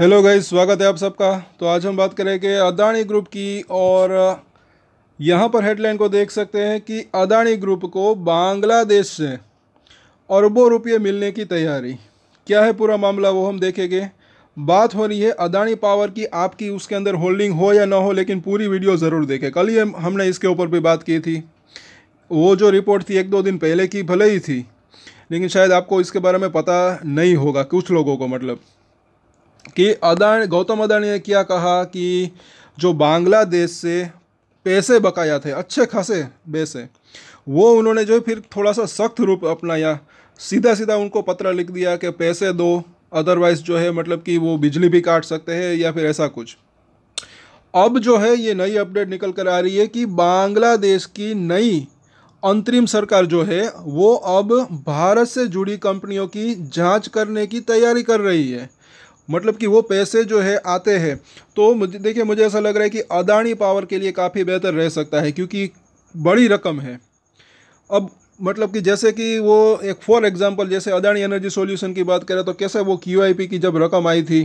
hello guys स्वागत है आप सबका तो आज हम बात करेंगे अदानी ग्रुप की और यहाँ पर हेडलाइन को देख सकते हैं कि अदानी ग्रुप को बांग्लादेश से अरबों रुपये मिलने की तैयारी क्या है पूरा मामला वो हम देखेंगे बात हो रही है अदानी पावर की आपकी उसके अंदर होल्डिंग हो या ना हो लेकिन पूरी वीडियो ज़रूर देखें कल ही हमने इसके ऊपर भी बात की थी वो जो रिपोर्ट थी एक दो दिन पहले की भले ही थी लेकिन शायद आपको इसके बारे में पता नहीं होगा कुछ लोगों को मतलब कि अदानी गौतम अदानी ने क्या कहा कि जो बांग्लादेश से पैसे बकाया थे अच्छे खासे पैसे वो उन्होंने जो फिर थोड़ा सा सख्त रूप अपनाया सीधा सीधा उनको पत्र लिख दिया कि पैसे दो अदरवाइज जो है मतलब कि वो बिजली भी काट सकते हैं या फिर ऐसा कुछ अब जो है ये नई अपडेट निकल कर आ रही है कि बांग्लादेश की नई अंतरिम सरकार जो है वो अब भारत से जुड़ी कंपनियों की जांच करने की तैयारी कर रही है मतलब कि वो पैसे जो है आते हैं तो देखिए मुझे ऐसा लग रहा है कि अदानी पावर के लिए काफ़ी बेहतर रह सकता है क्योंकि बड़ी रकम है अब मतलब कि जैसे कि वो एक फॉर एग्जांपल जैसे अदानी एनर्जी सॉल्यूशन की बात करें तो कैसे वो क्यू की जब रकम आई थी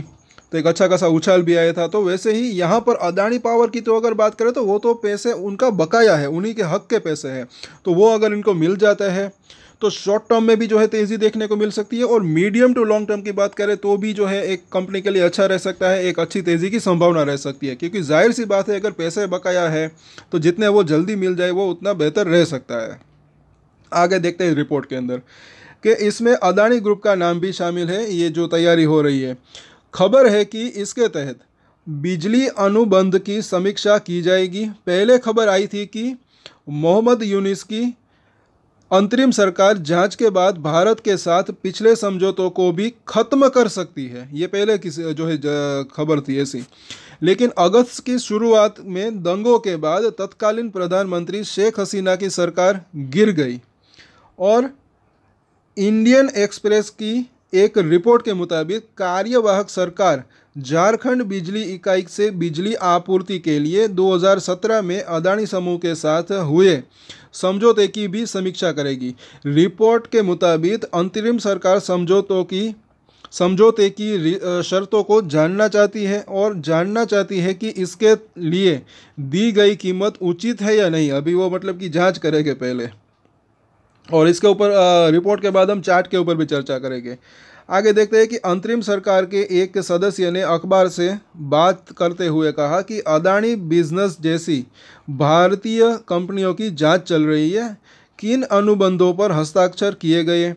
तो एक अच्छा खासा उछाल भी आया था तो वैसे ही यहाँ पर अदानी पावर की तो अगर बात करें तो वो तो पैसे उनका बकाया है उन्हीं के हक के पैसे हैं तो वो अगर इनको मिल जाता है तो शॉर्ट टर्म में भी जो है तेज़ी देखने को मिल सकती है और मीडियम टू लॉन्ग टर्म की बात करें तो भी जो है एक कंपनी के लिए अच्छा रह सकता है एक अच्छी तेज़ी की संभावना रह सकती है क्योंकि जाहिर सी बात है अगर पैसे बकाया है तो जितने वो जल्दी मिल जाए वो उतना बेहतर रह सकता है आगे देखते हैं रिपोर्ट के अंदर कि इसमें अदानी ग्रुप का नाम भी शामिल है ये जो तैयारी हो रही है खबर है कि इसके तहत बिजली अनुबंध की समीक्षा की जाएगी पहले खबर आई थी कि मोहम्मद यूनिस की अंतरिम सरकार जांच के बाद भारत के साथ पिछले समझौतों को भी खत्म कर सकती है ये पहले किसी जो है खबर थी ऐसी लेकिन अगस्त की शुरुआत में दंगों के बाद तत्कालीन प्रधानमंत्री शेख हसीना की सरकार गिर गई और इंडियन एक्सप्रेस की एक रिपोर्ट के मुताबिक कार्यवाहक सरकार झारखंड बिजली इकाई से बिजली आपूर्ति के लिए 2017 में अदानी समूह के साथ हुए समझौते की भी समीक्षा करेगी रिपोर्ट के मुताबिक अंतरिम सरकार समझौतों की समझौते की शर्तों को जानना चाहती है और जानना चाहती है कि इसके लिए दी गई कीमत उचित है या नहीं अभी वो मतलब कि जांच करेंगे पहले और इसके ऊपर रिपोर्ट के बाद हम चार्ट के ऊपर भी चर्चा करेंगे आगे देखते हैं कि अंतरिम सरकार के एक सदस्य ने अखबार से बात करते हुए कहा कि अदानी बिजनेस जैसी भारतीय कंपनियों की जांच चल रही है किन अनुबंधों पर हस्ताक्षर किए गए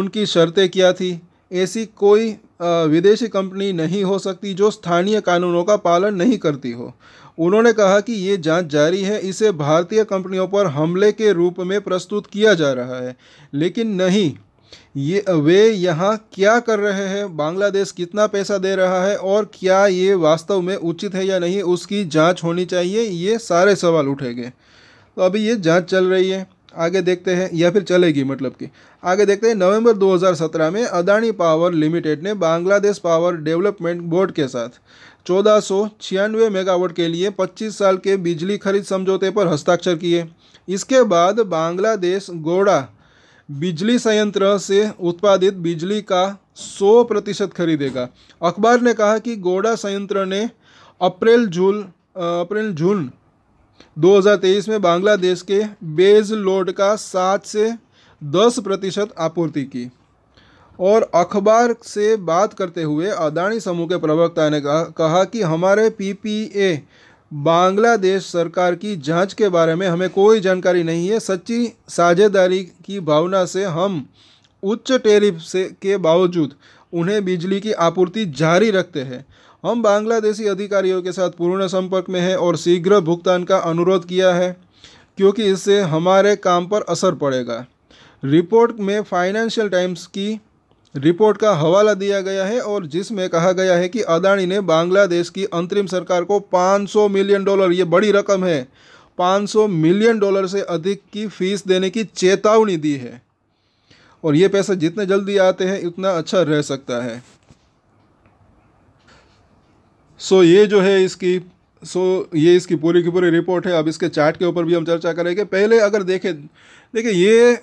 उनकी शर्तें क्या थी ऐसी कोई विदेशी कंपनी नहीं हो सकती जो स्थानीय कानूनों का पालन नहीं करती हो उन्होंने कहा कि ये जांच जारी है इसे भारतीय कंपनियों पर हमले के रूप में प्रस्तुत किया जा रहा है लेकिन नहीं ये वे यहाँ क्या कर रहे हैं बांग्लादेश कितना पैसा दे रहा है और क्या ये वास्तव में उचित है या नहीं उसकी जांच होनी चाहिए ये सारे सवाल उठेंगे तो अभी ये जांच चल रही है आगे देखते हैं या फिर चलेगी मतलब कि आगे देखते हैं नवंबर 2017 में अदानी पावर लिमिटेड ने बांग्लादेश पावर डेवलपमेंट बोर्ड के साथ चौदह मेगावाट के लिए 25 साल के बिजली खरीद समझौते पर हस्ताक्षर किए इसके बाद बांग्लादेश गोड़ा बिजली संयंत्र से उत्पादित बिजली का 100 प्रतिशत खरीदेगा अखबार ने कहा कि गोडा संयंत्र ने अप्रैल जून अप्रैल जून 2023 में बांग्लादेश के बेज लोड का सात से दस प्रतिशत आपूर्ति की और अखबार से बात करते हुए अदानी समूह के प्रवक्ता ने कहा कि हमारे पीपीए बांग्लादेश सरकार की जांच के बारे में हमें कोई जानकारी नहीं है सच्ची साझेदारी की भावना से हम उच्च टेरिफ से के बावजूद उन्हें बिजली की आपूर्ति जारी रखते हैं हम बांग्लादेशी अधिकारियों के साथ पूर्ण संपर्क में हैं और शीघ्र भुगतान का अनुरोध किया है क्योंकि इससे हमारे काम पर असर पड़ेगा रिपोर्ट में फाइनेंशियल टाइम्स की रिपोर्ट का हवाला दिया गया है और जिसमें कहा गया है कि अदानी ने बांग्लादेश की अंतरिम सरकार को 500 मिलियन डॉलर ये बड़ी रकम है 500 मिलियन डॉलर से अधिक की फीस देने की चेतावनी दी है और ये पैसा जितने जल्दी आते हैं उतना अच्छा रह सकता है सो ये जो है इसकी सो ये इसकी पूरी की पूरी रिपोर्ट है अब इसके चार्ट के ऊपर भी हम चर्चा करेंगे पहले अगर देखें देखिए ये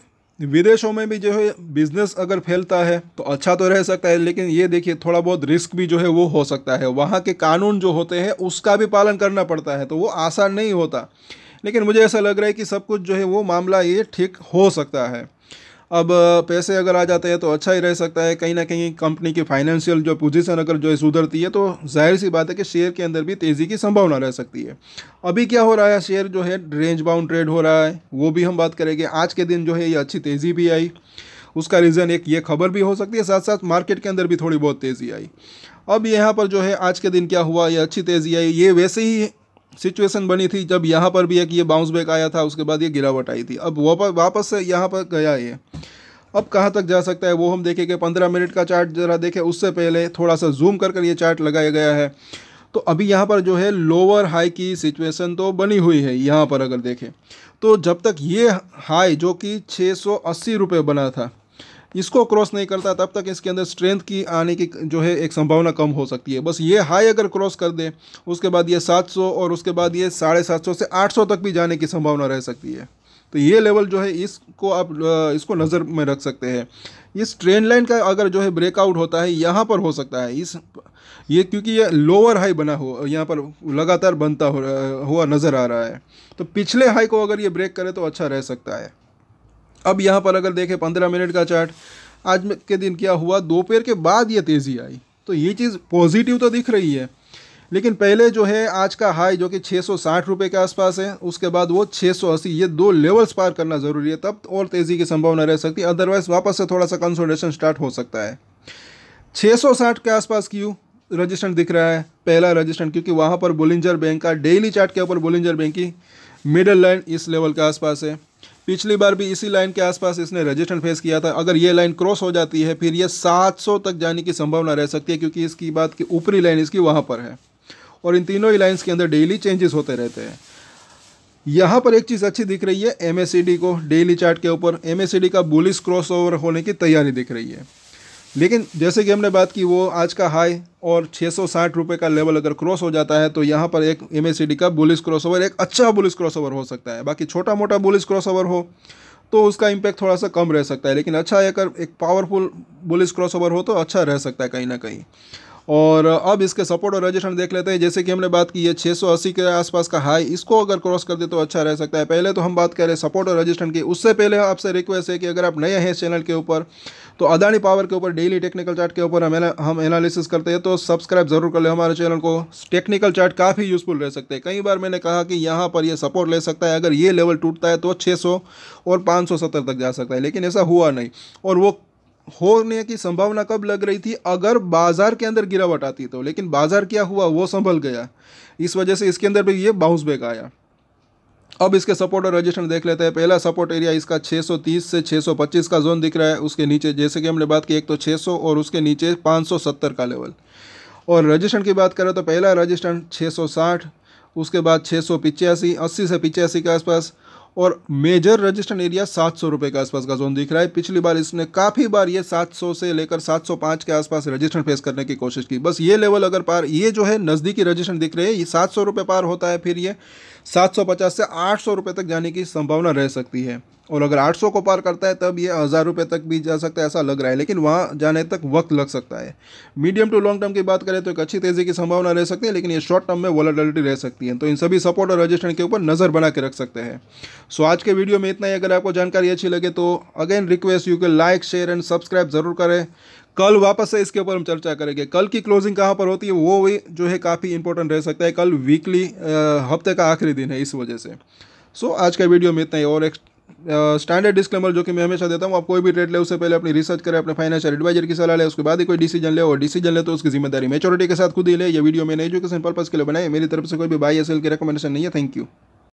विदेशों में भी जो है बिज़नेस अगर फैलता है तो अच्छा तो रह सकता है लेकिन ये देखिए थोड़ा बहुत रिस्क भी जो है वो हो सकता है वहाँ के कानून जो होते हैं उसका भी पालन करना पड़ता है तो वो आसान नहीं होता लेकिन मुझे ऐसा लग रहा है कि सब कुछ जो है वो मामला ये ठीक हो सकता है अब पैसे अगर आ जाते हैं तो अच्छा ही रह सकता है कहीं ना कहीं कंपनी की फाइनेंशियल जो पोजीशन अगर जो है सुधरती है तो जाहिर सी बात है कि शेयर के अंदर भी तेज़ी की संभावना रह सकती है अभी क्या हो रहा है शेयर जो है रेंज बाउंड ट्रेड हो रहा है वो भी हम बात करेंगे आज के दिन जो है ये अच्छी तेज़ी भी आई उसका रीज़न एक ये खबर भी हो सकती है साथ साथ मार्केट के अंदर भी थोड़ी बहुत तेज़ी आई अब यहाँ पर जो है आज के दिन क्या हुआ ये अच्छी तेज़ी आई ये वैसे ही सिचुएशन बनी थी जब यहाँ पर भी एक ये बाउंस बैक आया था उसके बाद ये गिरावट आई थी अब वापस वापस से यहाँ पर गया ये अब कहाँ तक जा सकता है वो हम देखेंगे पंद्रह मिनट का चार्ट ज़रा देखें उससे पहले थोड़ा सा जूम कर कर ये चार्ट लगाया गया है तो अभी यहाँ पर जो है लोअर हाई की सिचुएशन तो बनी हुई है यहाँ पर अगर देखें तो जब तक ये हाई जो कि छः सौ अस्सी रुपये बना था इसको क्रॉस नहीं करता तब तक इसके अंदर स्ट्रेंथ की आने की जो है एक संभावना कम हो सकती है बस ये हाई अगर क्रॉस कर दे उसके बाद ये 700 और उसके बाद ये साढ़े सात से 800 तक भी जाने की संभावना रह सकती है तो ये लेवल जो है इसको आप इसको नज़र में रख सकते हैं इस ट्रेन लाइन का अगर जो है ब्रेकआउट होता है यहाँ पर हो सकता है इस ये क्योंकि ये लोअर हाई बना हो यहाँ पर लगातार बनता हुआ नज़र आ रहा है तो पिछले हाई को अगर ये ब्रेक करे तो अच्छा रह सकता है अब यहाँ पर अगर देखें पंद्रह मिनट का चार्ट आज के दिन क्या हुआ दोपहर के बाद ये तेज़ी आई तो ये चीज़ पॉजिटिव तो दिख रही है लेकिन पहले जो है आज का हाई जो कि 660 रुपए के आसपास है उसके बाद वो 680 ये दो लेवल्स पार करना ज़रूरी है तब और तेज़ी की संभावना रह सकती है अदरवाइज़ वापस से थोड़ा सा कंसोलेशन स्टार्ट हो सकता है 660 के आसपास क्यों रजिस्टेंट दिख रहा है पहला रजिस्टेंट क्योंकि वहाँ पर बुलिंजर बैंक का डेली चार्ट के ऊपर बुलिंजर बैंक की मिडल लाइन इस लेवल के आसपास है पिछली बार भी इसी लाइन के आसपास इसने रजिस्टेंस फेस किया था अगर ये लाइन क्रॉस हो जाती है फिर ये 700 तक जाने की संभावना रह सकती है क्योंकि इसकी बात की ऊपरी लाइन इसकी वहाँ पर है और इन तीनों ही लाइन्स के अंदर डेली चेंजेस होते रहते हैं यहाँ पर एक चीज़ अच्छी दिख रही है एम को डेली चार्ट के ऊपर एम का बुलिस क्रॉस होने की तैयारी दिख रही है लेकिन जैसे कि हमने बात की वो आज का हाई और छः रुपए का लेवल अगर क्रॉस हो जाता है तो यहाँ पर एक एम का बुलिस क्रॉसओवर एक अच्छा बुलिस क्रॉसओवर हो सकता है बाकी छोटा मोटा बुलिस क्रॉसओवर हो तो उसका इम्पैक्ट थोड़ा सा कम रह सकता है लेकिन अच्छा अगर एक पावरफुल बुलिस क्रॉसओवर हो तो अच्छा रह सकता है कहीं ना कहीं और अब इसके सपोर्ट और रजिस्ट्रेशन देख लेते हैं जैसे कि हमने बात की सौ अस्सी के आसपास का हाई इसको अगर क्रॉस कर दे तो अच्छा रह सकता है पहले तो हम बात करें सपोर्ट और रजिस्ट्रेशन की उससे पहले आपसे रिक्वेस्ट है कि अगर आप नए हैं इस चैनल के ऊपर तो अदानी पावर के ऊपर डेली टेक्निकल चार्ट के ऊपर हम हम एनालिसिस करते हैं तो सब्सक्राइब जरूर कर ले हमारे चैनल को टेक्निकल चार्ट काफ़ी यूजफुल रह सकते हैं कई बार मैंने कहा कि यहाँ पर ये सपोर्ट ले सकता है अगर ये लेवल टूटता है तो 600 और 570 तक जा सकता है लेकिन ऐसा हुआ नहीं और वो होने की संभावना कब लग रही थी अगर बाजार के अंदर गिरावट आती तो लेकिन बाजार क्या हुआ वो संभल गया इस वजह से इसके अंदर भी ये बाउंस बैक आया अब इसके सपोर्ट और रजिस्ट्रेशन देख लेते हैं पहला सपोर्ट एरिया इसका 630 से 625 का जोन दिख रहा है उसके नीचे जैसे कि हमने बात की एक तो 600 और उसके नीचे 570 का लेवल और रजिस्ट्रेशन की बात करें तो पहला रजिस्ट्रेशन 660 उसके बाद छः सौ पिचासी अस्सी से पिचासी के आसपास और मेजर रजिस्टर्ड एरिया सात सौ रुपये के आसपास का जोन दिख रहा है पिछली बार इसने काफ़ी बार ये सात सौ से लेकर सात सौ पाँच के आसपास रजिस्ट्रेशन फेस करने की कोशिश की बस ये लेवल अगर पार ये जो है नज़दीकी रजिस्ट्रेशन दिख रहे हैं ये सात सौ रुपये पार होता है फिर ये सात सौ पचास से आठ सौ रुपये तक जाने की संभावना रह सकती है और अगर 800 को पार करता है तब ये हज़ार रुपये तक भी जा सकता है ऐसा लग रहा है लेकिन वहाँ जाने तक वक्त लग सकता है मीडियम टू लॉन्ग टर्म की बात करें तो एक अच्छी तेज़ी की संभावना रह सकती है लेकिन ये शॉर्ट टर्म में वॉलेटिलिटी रह सकती है तो इन सभी सपोर्ट और रजिस्ट्रेंट के ऊपर नज़र बना के रख सकते हैं सो आज के वीडियो में इतना ही अगर आपको जानकारी अच्छी लगे तो अगेन रिक्वेस्ट यू के लाइक शेयर एंड सब्सक्राइब ज़रूर करें कल वापस से इसके ऊपर हम चर्चा करेंगे कल की क्लोजिंग कहाँ पर होती है वो भी जो है काफ़ी इंपॉर्टेंट रह सकता है कल वीकली हफ्ते का आखिरी दिन है इस वजह से सो आज का वीडियो में इतना ही और एक स्टैंडर्ड डिस्क्लेमर जो कि मैं हमेशा देता हूँ आप कोई भी ट्रेड ले उससे पहले अपनी रिसर्च करें अपने फाइनेंशियल एडवाइजर की सलाह ले उसके बाद ही कोई डिसीजन ले और डिसीजन ले तो उसकी जिम्मेदारी मेचोरिटी के साथ खुद ही ले ये वीडियो मैंने एजुकेशन पर्पज़ के लिए बनाए मेरी तरफ से कोई भी बाई एस की रिकमेंडेशन नहीं है थैंक यू